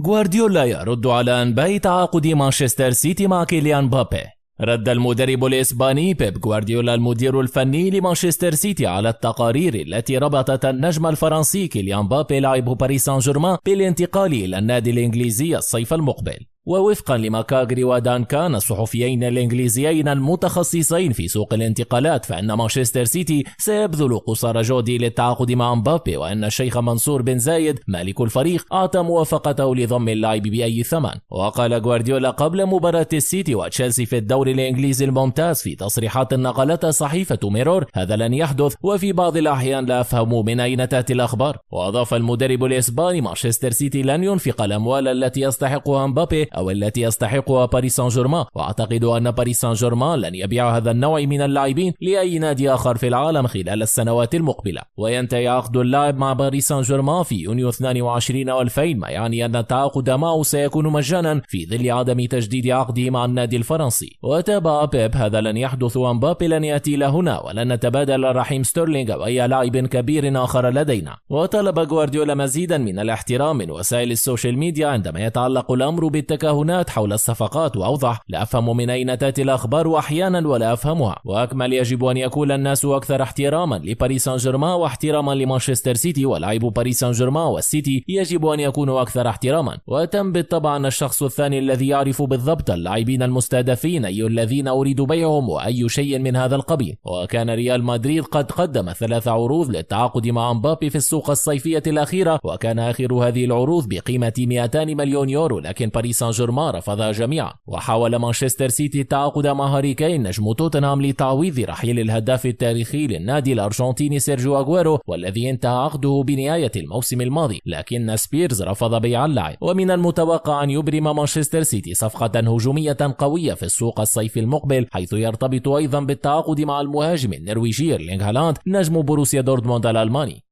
غوارديولا يرد على أنباء تعاقد مانشستر سيتي مع كيليان مبابي رد المدرب الإسباني بيب غوارديولا المدير الفني لمانشستر سيتي على التقارير التي ربطت النجم الفرنسي كيليان مبابي لاعب باريس سان جيرمان بالانتقال إلى النادي الإنجليزي الصيف المقبل ووفقا لماكاغري ودانكان الصحفيين الإنجليزيين المتخصصين في سوق الانتقالات فإن مانشستر سيتي سيبذل قصارى جهده للتعاقد مع مبابي وإن الشيخ منصور بن زايد مالك الفريق أعطى موافقته لضم اللاعب بأي ثمن وقال غوارديولا قبل مباراة السيتي وتشيلسي في الدوري الإنجليزي الممتاز في تصريحات نقلتها صحيفة ميرور هذا لن يحدث وفي بعض الأحيان لا أفهم من أين تأتي الأخبار وأضاف المدرب الإسباني مانشستر سيتي لن ينفق الأموال التي يستحقها مبابي أو التي يستحقها باريس سان جيرمان وأعتقد أن باريس سان جيرمان لن يبيع هذا النوع من اللاعبين لأي نادي آخر في العالم خلال السنوات المقبلة وينتهي عقد اللاعب مع باريس سان جيرمان في يونيو 22 و2000 ما يعني أن التعاقد معه سيكون مجانا في ظل عدم تجديد عقده مع النادي الفرنسي وتابع بيب هذا لن يحدث بابي لن يأتي إلى هنا ولن نتبادل رحيم ستيرلينغ أو أي لاعب كبير آخر لدينا وطلب غوارديولا مزيدا من الاحترام من وسائل السوشيال ميديا عندما يتعلق الأمر بالتك التكهنات حول الصفقات وأوضح لا أفهم من أين تأتي الأخبار أحيانا ولا أفهمها وأكمل يجب أن يكون الناس أكثر احتراما لباريس سان جيرمان واحتراما لمانشستر سيتي ولاعبو باريس سان جيرمان والسيتي يجب أن يكونوا أكثر احتراما وتم بالطبع أن الشخص الثاني الذي يعرف بالضبط اللاعبين المستهدفين أي الذين أريد بيعهم وأي شيء من هذا القبيل وكان ريال مدريد قد قدم ثلاث عروض للتعاقد مع مبابي في السوق الصيفية الأخيرة وكان آخر هذه العروض بقيمة 200 مليون يورو لكن باريس سان جيرمان رفض جميعا وحاول مانشستر سيتي التعاقد مع هاري كين نجم توتنهام لتعويض رحيل الهداف التاريخي للنادي الأرجنتيني سيرجيو أغويرو والذي انتهى عقده بنهاية الموسم الماضي لكن سبيرز رفض بيع اللاعب ومن المتوقع أن يبرم مانشستر سيتي صفقة هجومية قوية في السوق الصيف المقبل حيث يرتبط أيضا بالتعاقد مع المهاجم النرويجي ارلينغ هالاند نجم بروسيا دورتموند الألماني